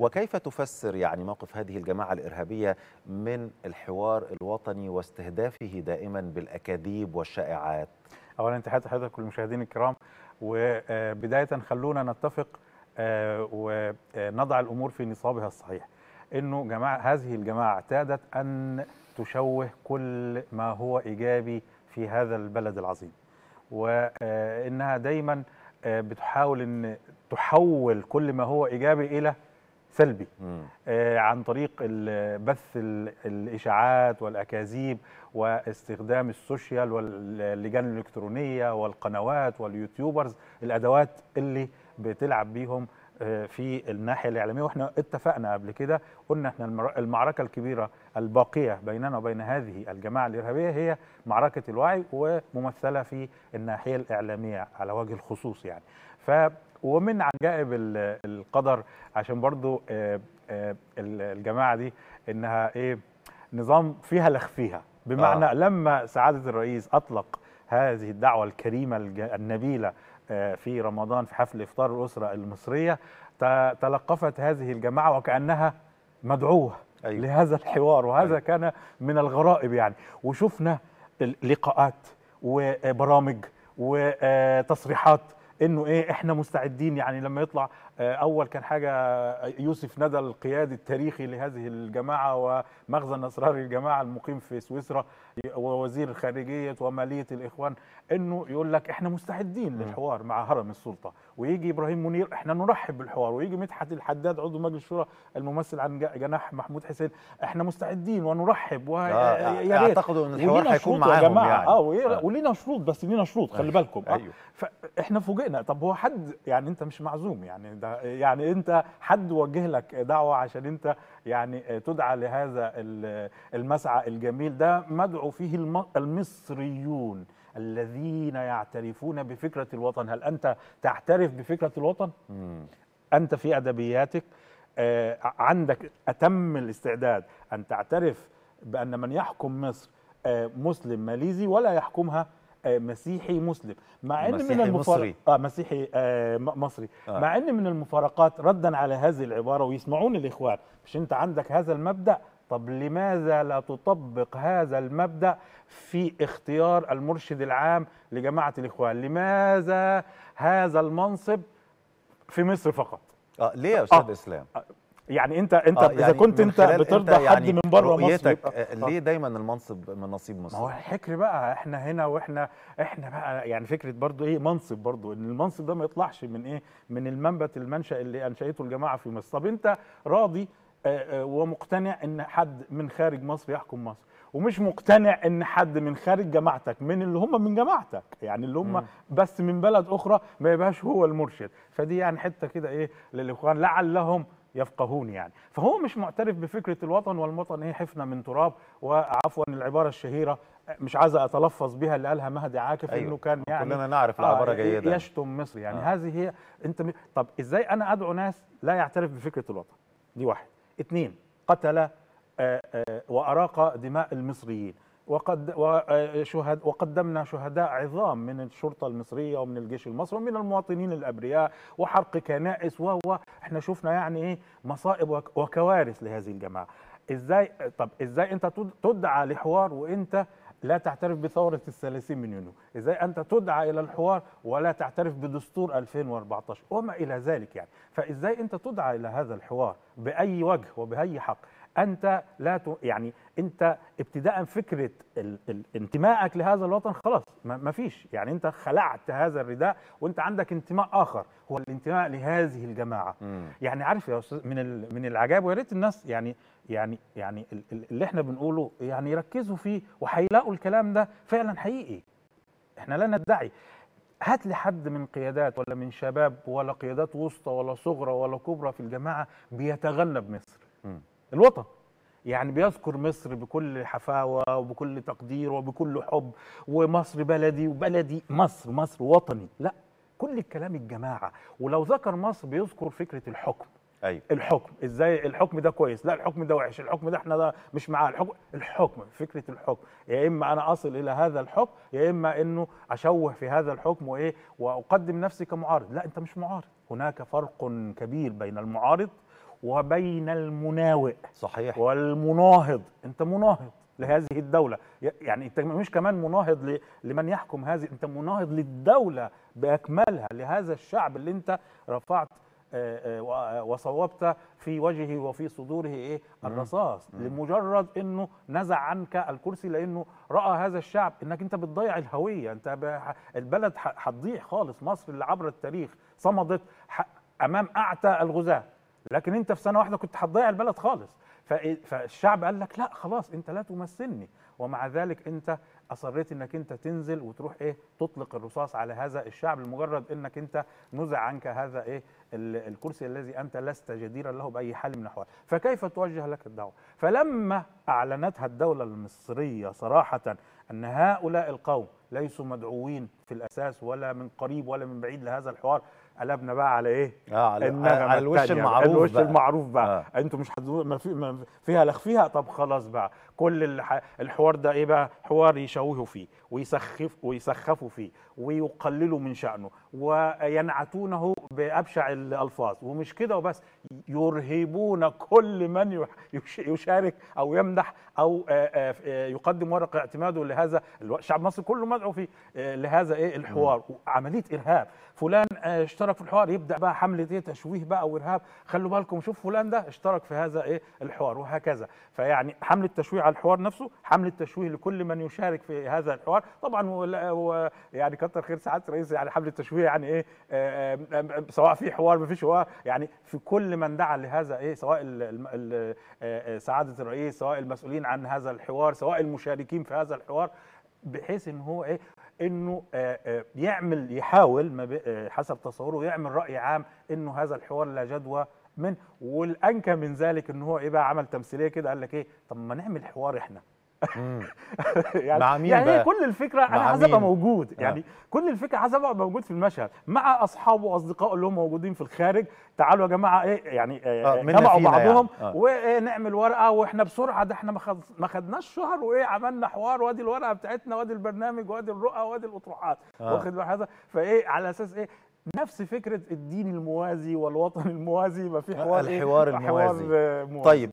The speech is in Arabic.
وكيف تفسر يعني موقف هذه الجماعة الإرهابية من الحوار الوطني واستهدافه دائما بالأكاذيب والشائعات أولا تحياتي حضرتك والمشاهدين الكرام وبداية خلونا نتفق آه، ونضع الأمور في نصابها الصحيح أنه جماعة هذه الجماعة اعتادت أن تشوه كل ما هو إيجابي في هذا البلد العظيم وإنها دايما آه، بتحاول أن تحول كل ما هو إيجابي إلى سلبي آه عن طريق بث الاشاعات والاكاذيب واستخدام السوشيال واللجان الالكترونيه والقنوات واليوتيوبرز الادوات اللي بتلعب بيهم آه، في الناحيه الاعلاميه واحنا اتفقنا قبل كده قلنا احنا المعركه الكبيره الباقيه بيننا وبين هذه الجماعه الارهابيه هي معركه الوعي وممثله في الناحيه الاعلاميه على وجه الخصوص يعني ف ومن عجائب القدر عشان برضو آه، آه، الجماعه دي انها ايه نظام فيها لخفيها بمعنى آه. لما سعاده الرئيس اطلق هذه الدعوه الكريمه النبيله آه، في رمضان في حفل إفطار الأسرة المصرية تلقفت هذه الجماعة وكأنها مدعوة أيوة. لهذا الحوار وهذا أيوة. كان من الغرائب يعني وشفنا لقاءات وبرامج وتصريحات آه، انه ايه احنا مستعدين يعني لما يطلع آه، اول كان حاجه آه، يوسف ندى القيادي التاريخي لهذه الجماعه ومخزن اسرار الجماعه المقيم في سويسرا ووزير خارجيه وماليه الاخوان انه يقول لك احنا مستعدين للحوار مع هرم السلطه ويجي ابراهيم منير احنا نرحب بالحوار ويجي مدحت الحداد عضو مجلس الشورى الممثل عن جناح محمود حسين احنا مستعدين ونرحب و آه, آه، اعتقدوا ان الحوار هيكون معاهم يعني اه ولينا شروط بس لينا شروط خلي أيوه. بالكم أيوه. فاحنا فوجئنا خناقه طب هو حد يعني انت مش معزوم يعني ده يعني انت حد وجه لك دعوه عشان انت يعني تدعى لهذا المسعى الجميل ده مدعو فيه المصريون الذين يعترفون بفكره الوطن هل انت تعترف بفكره الوطن مم. انت في ادبياتك آه، عندك اتم الاستعداد ان تعترف بان من يحكم مصر آه، مسلم ماليزي ولا يحكمها آه، مسيحي مسلم مع ان من المفارق اه مسيحي آه مصري آه. مع ان من المفارقات ردا على هذه العباره ويسمعون الاخوان مش انت عندك هذا المبدا طب لماذا لا تطبق هذا المبدا في اختيار المرشد العام لجماعه الاخوان لماذا هذا المنصب في مصر فقط آه ليه يا استاذ آه. اسلام آه، يعني انت انت آه يعني اذا كنت انت بترضى انت يعني حد من بره مصر يبقى آه، آه. ليه دايما المنصب من نصيب مصر؟ ما هو الحكر بقى احنا هنا واحنا احنا بقى يعني فكره برضو ايه منصب برضو ان المنصب ده ما يطلعش من ايه؟ من المنبت المنشا اللي انشاته الجماعه في مصر، طب انت راضي آه، ومقتنع ان حد من خارج مصر يحكم مصر ومش مقتنع ان حد من خارج جماعتك من اللي هم من جماعتك يعني اللي هم بس من بلد اخرى ما يبقاش هو المرشد فدي يعني حته كده ايه للاخوان لعلهم يفقهون يعني فهو مش معترف بفكرة الوطن والوطن هي حفنة من تراب وعفوا العبارة الشهيرة مش عايز اتلفظ بها اللي قالها مهدي عاكف أيوه. انه كان يعني كلنا نعرف آه، العباره جيدة جيدا يعني. يشتم مصر يعني آه. هذه هي انت م... طب ازاي انا ادعو ناس لا يعترف بفكره الوطن دي واحد اثنين قتل آآ آه، آآ آه، واراق دماء المصريين وقد وشهد آه، وقدمنا شهداء عظام من الشرطه المصريه ومن الجيش المصري ومن المواطنين الابرياء وحرق كنائس و احنا شفنا يعني ايه مصائب وكوارث لهذه الجماعه ازاي طب ازاي انت تدعى لحوار وانت لا تعترف بثورة الثلاثين من يونيو إزاي أنت تدعى إلى الحوار ولا تعترف بدستور 2014 وما إلى ذلك يعني فإزاي أنت تدعى إلى هذا الحوار بأي وجه وبأي حق انت لا ت... يعني انت ابتداء فكره ال... ال... انتمائك لهذا الوطن خلاص ما فيش يعني انت خلعت هذا الرداء وانت عندك انتماء اخر هو الانتماء لهذه الجماعه مم. يعني عارف يا استاذ من ال... من العجائب ويا ريت الناس يعني يعني يعني اللي احنا بنقوله يعني يركزوا فيه وهيلاقوا الكلام ده فعلا حقيقي احنا لا ندعي هات لي حد من قيادات ولا من شباب ولا قيادات وسطى ولا صغرى ولا كبرى في الجماعه بيتغنى بمصر م. الوطن يعني بيذكر مصر بكل حفاوة وبكل تقدير وبكل حب ومصر بلدي وبلدي مصر مصر وطني لا كل الكلام الجماعة ولو ذكر مصر بيذكر فكرة الحكم أيوة. الحكم ازاي الحكم ده كويس لا الحكم ده وحش الحكم ده احنا ده مش معاه الحكم الحكم فكره الحكم يا اما انا اصل الى هذا الحكم يا اما انه اشوه في هذا الحكم وايه واقدم نفسي كمعارض لا انت مش معارض هناك فرق كبير بين المعارض وبين المناوئ صحيح والمناهض انت مناهض لهذه الدولة يعني انت مش كمان مناهض لمن يحكم هذه انت مناهض للدولة بأكملها لهذا الشعب اللي انت رفعت آه، آه، وصوبت في وجهه وفي صدوره ايه الرصاص لمجرد انه نزع عنك الكرسي لانه راى هذا الشعب انك انت بتضيع الهويه انت البلد هتضيع خالص مصر اللي عبر التاريخ صمدت امام اعتى الغزاه لكن انت في سنه واحده كنت هتضيع البلد خالص فالشعب قال لك لا خلاص انت لا تمثلني ومع ذلك انت اصريت انك انت تنزل وتروح ايه تطلق الرصاص على هذا الشعب لمجرد انك انت نزع عنك هذا ايه الكرسي الذي انت لست جديرا له باي حال من الاحوال فكيف توجه لك الدعوه فلما اعلنتها الدوله المصريه صراحه أن هؤلاء القوم ليسوا مدعوين في الأساس ولا من قريب ولا من بعيد لهذا الحوار قلبنا بقى على ايه؟ آه على, على الوش المعروف الوش بقى. المعروف بقى آه. انتوا مش هتدو... ما, في... ما فيها لخفيها طب خلاص بقى كل الح... الحوار ده ايه بقى؟ حوار يشوهوا فيه ويسخف ويسخفوا فيه ويقللوا من شأنه وينعتونه بأبشع الألفاظ ومش كده وبس يرهبون كل من يشارك أو يمدح أو يقدم ورق اعتماده لهذا الشعب المصري كله مدعو في لهذا إيه الحوار عملية إرهاب فلان اشترك في الحوار يبدأ بقى حملة إيه تشويه بقى وإرهاب خلوا بالكم شوف فلان ده اشترك في هذا إيه الحوار وهكذا فيعني حملة تشويه على الحوار نفسه حملة تشويه لكل من يشارك في هذا الحوار طبعا يعني كتر خير سعادة الرئيس يعني حملة تشويه يعني إيه سواء في حوار ما فيش حوار يعني في كل من دعا لهذا ايه سواء الـ الـ آه، آه، سعاده الرئيس سواء المسؤولين عن هذا الحوار سواء المشاركين في هذا الحوار بحيث ان هو ايه انه آه، يعمل يحاول حسب تصوره يعمل راي عام انه هذا الحوار لا جدوى منه والانكى من ذلك ان هو ايه بقى عمل تمثيليه كده قال لك ايه طب ما نعمل حوار احنا يعني مع مين يعني بقى؟ كل الفكره انا عايز ابقى موجود آه. يعني آه. كل الفكره عايز ابقى موجود في المشهد مع اصحابه واصدقائه اللي هم موجودين في الخارج تعالوا يا جماعه ايه يعني آه, آه، جمعوا يعني. بعضهم يعني. آه. ونعمل ورقه واحنا بسرعه ده احنا ما خدناش شهر وايه عملنا حوار وادي الورقه بتاعتنا وادي البرنامج وادي الرؤى وادي الاطروحات آه. واخد هذا فايه على اساس ايه نفس فكره الدين الموازي والوطن الموازي ما في آه، حوار إيه؟ الحوار إيه؟ الموازي حوار موازي. طيب